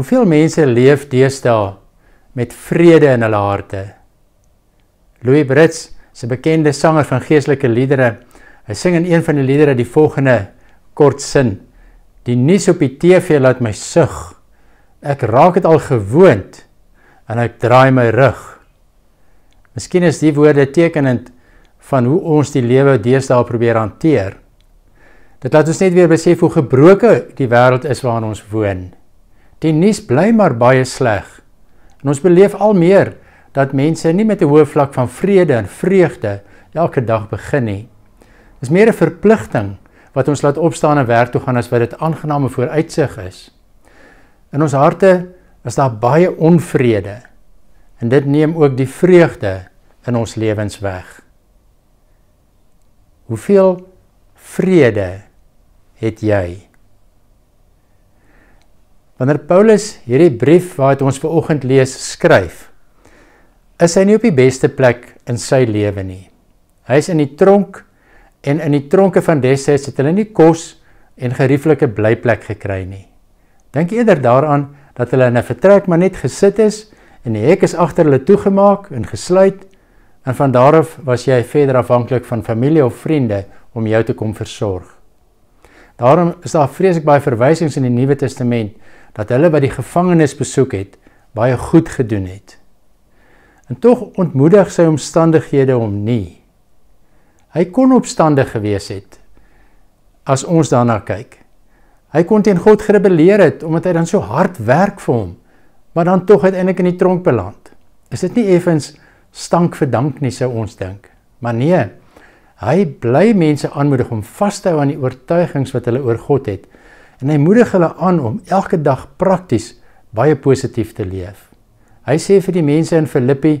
Hoeveel mense leef deesdae met vrede in hulle harte? Louis Brits, 'n bekende sanger van geestelike liedere, hy sing in een van die liedere die volgende kort sin: Die nuus op die TV laat my sug. Ek raak dit al gewoond en ek draai my rug. Miskien is die woorde tekenend van hoe ons die lewe deesdae probeer hanteer. Dit laat ons net weer besef hoe gebroken die wêreld is waarin ons woon. Die nuus bly maar baie sleg. En ons beleef al meer dat mense nie met 'n hoë vlak van vrede en vreugde elke dag begin nie. Dit is meer 'n verpligting wat ons laat opstaan en werk toe gaan as wat dit aangename vooruitsig is. In ons harte is daar baie onvrede en dit neem ook die vreugde in ons lewens weg. Hoeveel vrede het jy? Wanneer Paulus hierdie brief wat ons ver oggend lees skryf, is hy nie op die beste plek in sy lewe nie. Hy is in die tronk en in die tronke van Dessas het hulle nie kos en gerieflike blyplek gekry nie. Dink eerder daaraan dat hulle in 'n vertrek maar net gesit is en die hek is agter hulle toegemaak en gesluit en van daar af was jy verder afhanklik van familie of vriende om jou te kom versorg. Daarom is daar vreeslik baie verwysings in die Nuwe Testament dat hulle wat die gevangenis besoek het baie goed gedoen het. En tog ontmoedig sy omstandighede hom nie. Hy kon opstandig gewees het as ons daarna kyk. Hy kon teen God gerebelleer het omdat hy dan so hard werk vir hom, maar dan tog uiteindelik in die tronk beland. Is dit nie effens stank verdank nie sou ons dink? Maar nee. Hy bly mense aanmoedig om vas te hou aan die oortuigings wat hulle oor God het en hy moedig hulle aan om elke dag prakties baie positief te leef. Hy sê vir die mense in Filippi,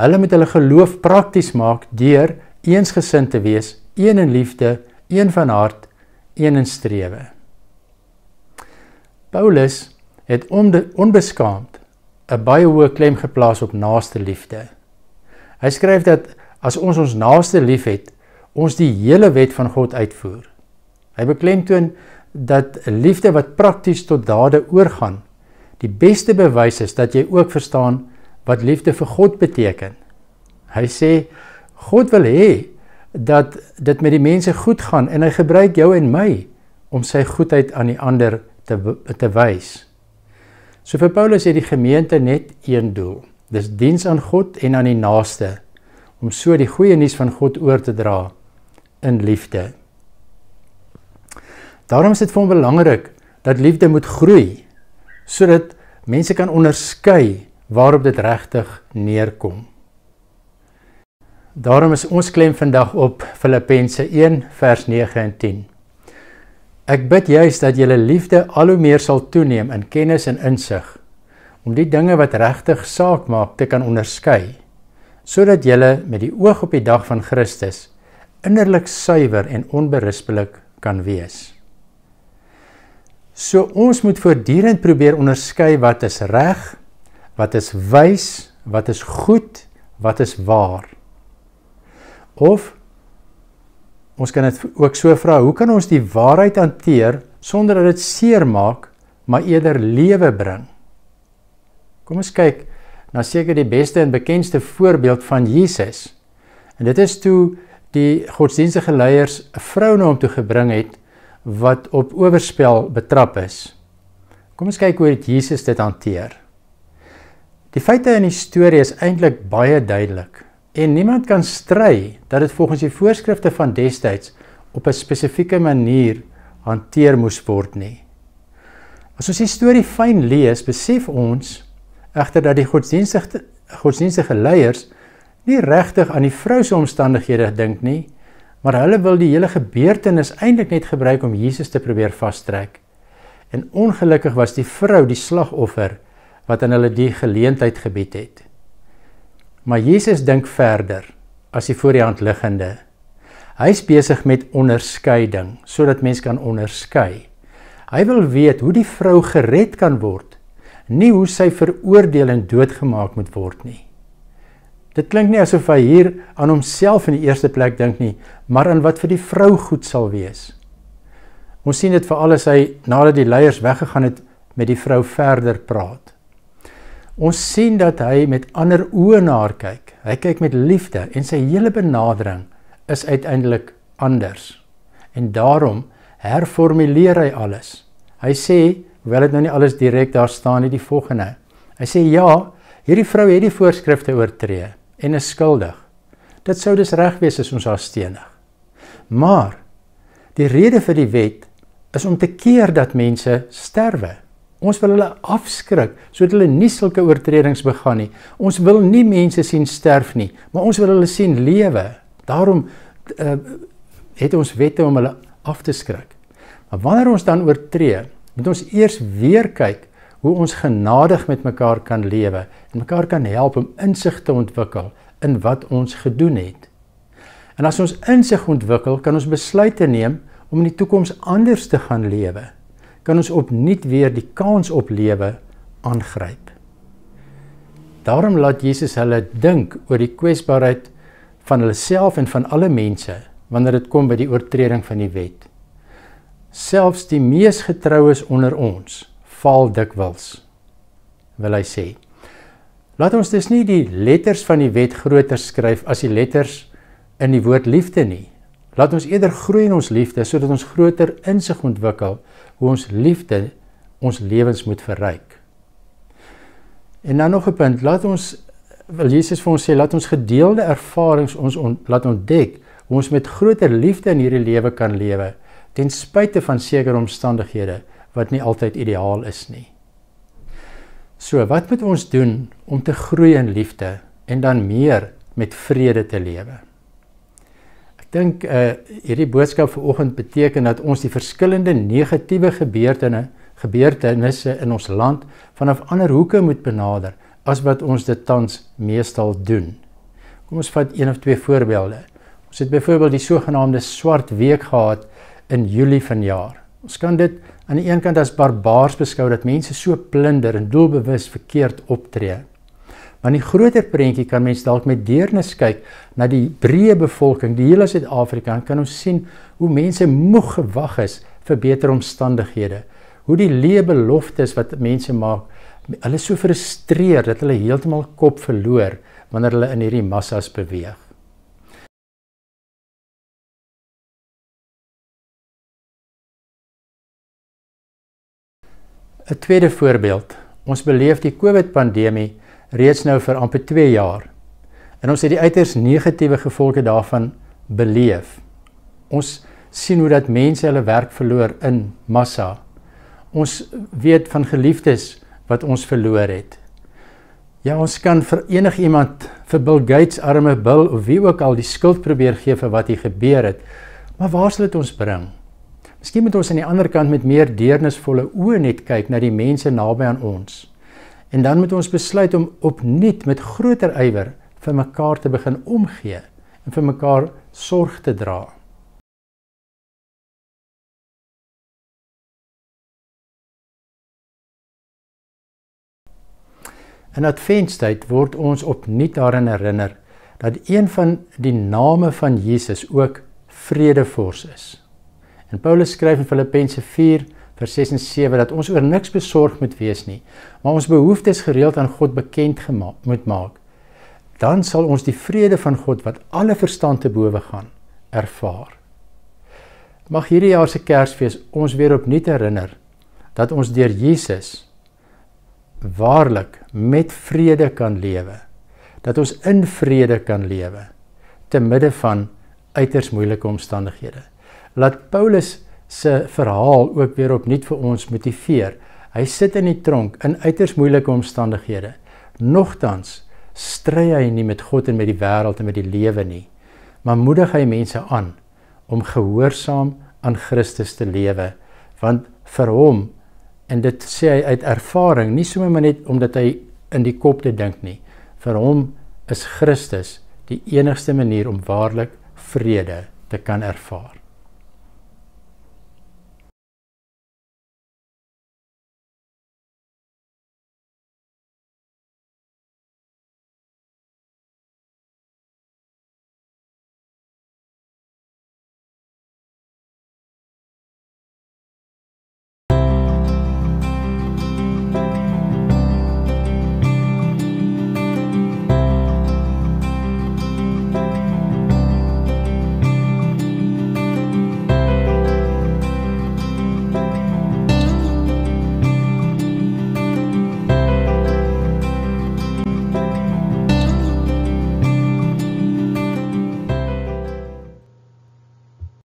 hulle moet hulle geloof prakties maak deur eensgesind te wees, een in liefde, een van hart, een in strewe. Paulus het onbeskaamd 'n baie hoë klem geplaas op naaste liefde. Hy skryf dat as ons ons naaste liefhet, ons die hele wet van God uitvoer. Hy beklemtoon dat liefde wat prakties tot dade oorgaan die beste bewys is dat jy ook verstaan wat liefde vir God beteken. Hy sê God wil hê dat dit met die mense goed gaan en hy gebruik jou en my om sy goedheid aan die ander te te wys. So vir Paulus het die gemeente net een doel. Dis diens aan God en aan die naaste om so die goeie nuus van God oor te dra in liefde. Daarom is dit vir hom belangrik dat liefde moet groei sodat mense kan onderskei waarop dit regtig neerkom. Daarom is ons klem vandag op Filippense 1 vers 9 en 10. Ek bid juis dat julle liefde al hoe meer sal toeneem in kennis en insig om die dinge wat regtig saak maak te kan onderskei sodat julle met die oog op die dag van Christus innerlik suiwer en onberispelik kan wees. So ons moet voortdurend probeer onderskei wat is reg, wat is wys, wat is goed, wat is waar. Of ons kan dit ook so vra, hoe kan ons die waarheid hanteer sonder dat dit seermaak, maar eerder lewe bring? Kom ons kyk na seker die beste en bekendste voorbeeld van Jesus. En dit is toe die godsdienstige leiers 'n vrou na hom toe gebring het wat op oorspel betrap is. Kom ons kyk hoe dit Jesus dit hanteer. Die feite in die storie is eintlik baie duidelik en niemand kan strei dat dit volgens die voorskrifte van destyds op 'n spesifieke manier hanteer moes word nie. As ons die storie fyn lees, besef ons egter dat die godsdienstige godsdienstige leiers nie regtig aan die vrou se omstandighede dink nie maar hulle wil die hele gebeurtenis eintlik net gebruik om Jesus te probeer vastrek. En ongelukkig was die vrou die slagoffer wat aan hulle die geleentheid gebied het. Maar Jesus dink verder as die voor die hand liggende. Hy's besig met onderskeiding sodat mens kan onderskei. Hy wil weet hoe die vrou gered kan word, nie hoe sy veroordeel en doodgemaak moet word nie. Dit klink nie asof hy hier aan homself in die eerste plek dink nie, maar aan wat vir die vrou goed sal wees. Ons sien dit veral as hy nadat die leiers weggegaan het met die vrou verder praat. Ons sien dat hy met ander oë na haar kyk. Hy kyk met liefde en sy hele benadering is uiteindelik anders. En daarom herformuleer hy alles. Hy sê, hoewel dit nou nie alles direk daar staan nie, die volgende. Hy sê ja, hierdie vrou het die voorskrifte oortree en is skuldig. Dit sou dus reg wees as ons haar stenig. Maar die rede vir die wet is om te keer dat mense sterwe. Ons wil hulle afskrik sodat hulle nie sulke oortredings begaan nie. Ons wil nie mense sien sterf nie, maar ons wil hulle sien lewe. Daarom uh, het ons wette om hulle af te skrik. Maar wanneer ons dan oortree, moet ons eers weer kyk hoe ons genadig met mekaar kan lewe en mekaar kan help om insig te ontwikkel in wat ons gedoen het. En as ons insig ontwikkel, kan ons besluite neem om in die toekoms anders te gaan lewe. Kan ons opnuut weer die kans op lewe aangryp. Daarom laat Jesus hulle dink oor die kwesbaarheid van hulself en van alle mense wanneer dit kom by die oortreding van die wet. Selfs die mees getroues onder ons val dikwels wil hy sê laat ons dus nie die letters van die wet groter skryf as die letters in die woord liefde nie laat ons eerder groei in ons liefde sodat ons groter insig ontwikkel hoe ons liefde ons lewens moet verryk en dan nog 'n punt laat ons wil Jesus vir ons sê laat ons gedeelde ervarings ons on, laat ontdek hoe ons met groter liefde in hierdie lewe kan lewe ten spyte van sekere omstandighede wat nie altyd ideaal is nie. So, wat moet ons doen om te groei in liefde en dan meer met vrede te lewe? Ek dink eh uh, hierdie boodskap vanoggend beteken dat ons die verskillende negatiewe gebeurtenisse gebeurtenisse in ons land vanaf ander hoeke moet benader as wat ons dit tans meestal doen. Kom ons vat een of twee voorbeelde. Ons het byvoorbeeld die sogenaamde swart week gehad in Julie vanjaar. Ons kan dit aan die een kant as barbaars beskou dat mense so plunder en doelbewus verkeerd optree. Maar in die groter prentjie kan mens dalk met deernis kyk na die breë bevolking, die hele Suid-Afrika en kan ons sien hoe mense moeg gewag is vir beter omstandighede. Hoe die leë beloftes wat mense maak, hulle so frustreer dat hulle heeltemal kop verloor wanneer hulle in hierdie massas beweeg. 'n Tweede voorbeeld. Ons beleef die COVID-pandemie reeds nou vir amper 2 jaar. En ons het die uiters negatiewe gevolge daarvan beleef. Ons sien hoe dat mense hulle werk verloor in massa. Ons weet van geliefdes wat ons verloor het. Ja, ons kan vir enige iemand vir Bill Gates arme Bill of wie ook al die skuld probeer gee vir wat hier gebeur het. Maar waar sal dit ons bring? Miskien moet ons aan die ander kant met meer deernisvolle oë net kyk na die mense naby aan ons. En dan moet ons besluit om opnuut met groter ywer vir mekaar te begin omgee en vir mekaar sorg te dra. In Adventtyd word ons opnuut daaraan herinner dat een van die name van Jesus ook vredevors is. En Paulus skryf in Filippense 4 vers 6 en 7 dat ons oor niks besorg moet wees nie, maar ons behoeftes gereeld aan God bekend gemaak moet maak. Dan sal ons die vrede van God wat alle verstand te bowe gaan, ervaar. Mag hierdie jaar se Kersfees ons weer opnuut herinner dat ons deur Jesus waarlik met vrede kan lewe. Dat ons in vrede kan lewe te midde van uiters moeilike omstandighede laat Paulus se verhaal ook weer opnuut vir ons motiveer. Hy sit in die tronk in uiters moeilike omstandighede. Nogtans stry hy nie met God en met die wêreld en met die lewe nie, maar moedig hy mense aan om gehoorsaam aan Christus te lewe, want vir hom en dit sê hy uit ervaring, nie sommer net omdat hy in die kop dit dink nie. Vir hom is Christus die enigste manier om waarlik vrede te kan ervaar.